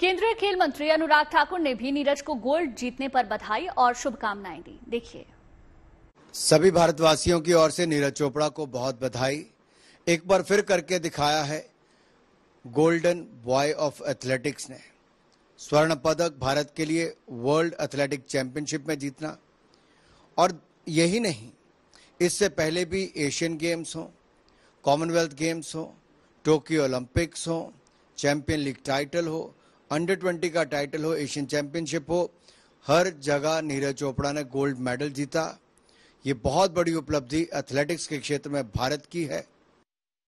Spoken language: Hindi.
केंद्रीय खेल मंत्री अनुराग ठाकुर ने भी नीरज को गोल्ड जीतने पर बधाई और शुभकामनाएं दी देखिए सभी भारतवासियों की ओर से नीरज चोपड़ा को बहुत बधाई एक बार फिर करके दिखाया है गोल्डन बॉय ऑफ एथलेटिक्स ने स्वर्ण पदक भारत के लिए वर्ल्ड एथलेटिक चैंपियनशिप में जीतना और यही नहीं इससे पहले भी एशियन गेम्स हो कॉमनवेल्थ गेम्स हो टोक्यो ओलंपिक्स हो चैंपियन लीग टाइटल हो अंडर ट्वेंटी का टाइटल हो एशियन चैंपियनशिप हो हर जगह नीरज चोपड़ा ने गोल्ड मेडल जीता ये बहुत बड़ी उपलब्धि एथलेटिक्स के क्षेत्र में भारत की है